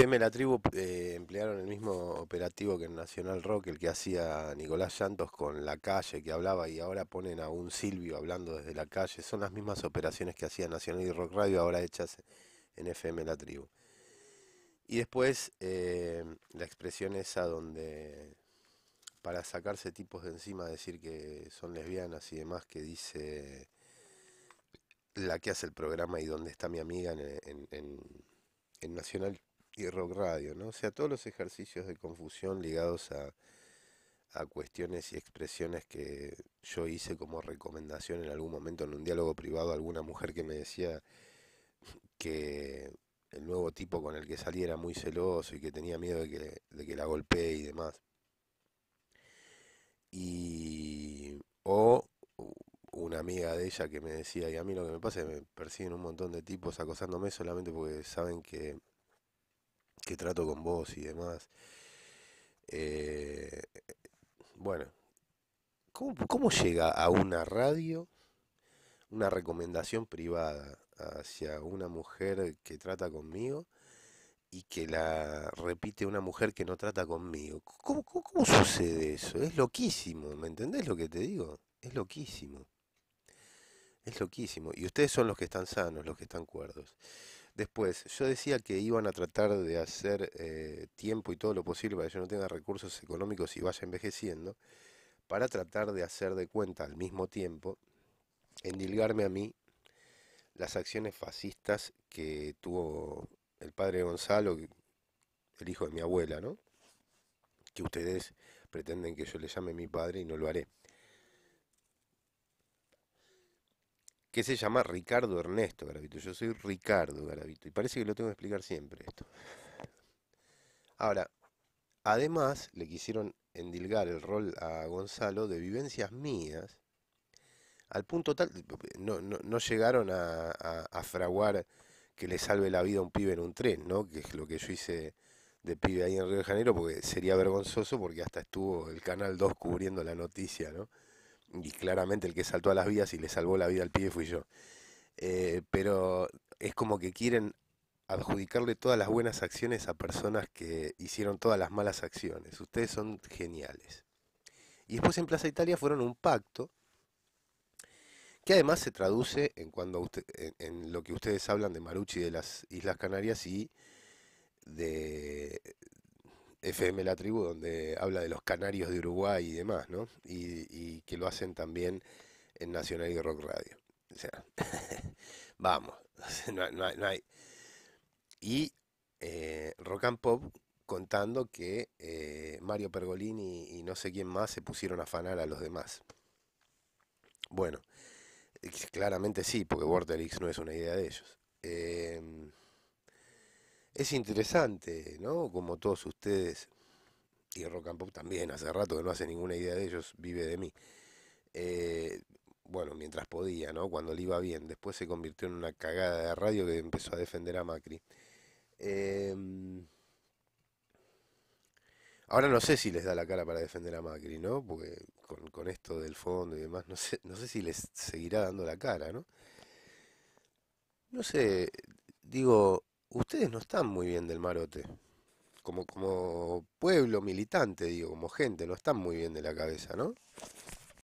FM La Tribu eh, emplearon el mismo operativo que en Nacional Rock, el que hacía Nicolás Llantos con La Calle, que hablaba, y ahora ponen a un Silvio hablando desde la calle. Son las mismas operaciones que hacía Nacional y Rock Radio, ahora hechas en FM La Tribu. Y después eh, la expresión esa donde, para sacarse tipos de encima, decir que son lesbianas y demás, que dice la que hace el programa y dónde está mi amiga en, en, en, en Nacional y rock radio, ¿no? O sea, todos los ejercicios de confusión ligados a, cuestiones y expresiones que yo hice como recomendación en algún momento en un diálogo privado a alguna mujer que me decía que el nuevo tipo con el que salí era muy celoso y que tenía miedo de que, la golpee y demás. Y. O una amiga de ella que me decía, y a mí lo que me pasa es que me persiguen un montón de tipos acosándome solamente porque saben que que trato con vos y demás. Eh, bueno, ¿cómo, llega a una radio una recomendación privada hacia una mujer que trata conmigo y que la repite una mujer que no trata conmigo? cómo sucede eso? Es loquísimo, ¿me entendés lo que te digo? Es loquísimo. Es loquísimo. Y ustedes son los que están sanos, los que están cuerdos. Después, yo decía que iban a tratar de hacer eh, tiempo y todo lo posible para que yo no tenga recursos económicos y vaya envejeciendo, para tratar de hacer de cuenta al mismo tiempo, endilgarme a mí las acciones fascistas que tuvo el padre Gonzalo, el hijo de mi abuela, ¿no? Que ustedes pretenden que yo le llame mi padre y no lo haré. que se llama Ricardo Ernesto Garavito. Yo soy Ricardo Garavito y parece que lo tengo que explicar siempre esto. Ahora, además le quisieron endilgar el rol a Gonzalo de vivencias mías, al punto tal, no, no, llegaron a, fraguar que le salve la vida a un pibe en un tren, ¿no? que es lo que yo hice de pibe ahí en Río de Janeiro, porque sería vergonzoso porque hasta estuvo el Canal 2 cubriendo la noticia, ¿no? y claramente el que saltó a las vías y le salvó la vida al pibe fui yo. Eh, pero es como que quieren adjudicarle todas las buenas acciones a personas que hicieron todas las malas acciones. Ustedes son geniales. Y después en Plaza Italia fueron un pacto que además se traduce en, cuando en, lo que ustedes hablan de Marucci de las Islas Canarias y de, FM La Tribu, donde habla de los canarios de Uruguay y demás, ¿no? Y, que lo hacen también en Nacional y Rock Radio. O sea, vamos, no, hay. Y eh, Rock and Pop contando que eh, Mario Pergolini y, no sé quién más se pusieron a afanar a los demás. Bueno, claramente sí, porque Vorterix no es una idea de ellos. Eh, es interesante, ¿no? Como todos ustedes, y Rock and Pop también, hace rato que no hace ninguna idea de ellos, vive de mí. Eh, bueno, mientras podía, ¿no? Cuando le iba bien. Después se convirtió en una cagada de radio que empezó a defender a Macri. Em, ahora no sé si les da la cara para defender a Macri, ¿no? Porque con, esto del fondo y demás, no sé, no sé si les seguirá dando la cara, ¿no? No sé, digo, ustedes no están muy bien del marote. Como, como pueblo militante, digo, como gente, no están muy bien de la cabeza, ¿no?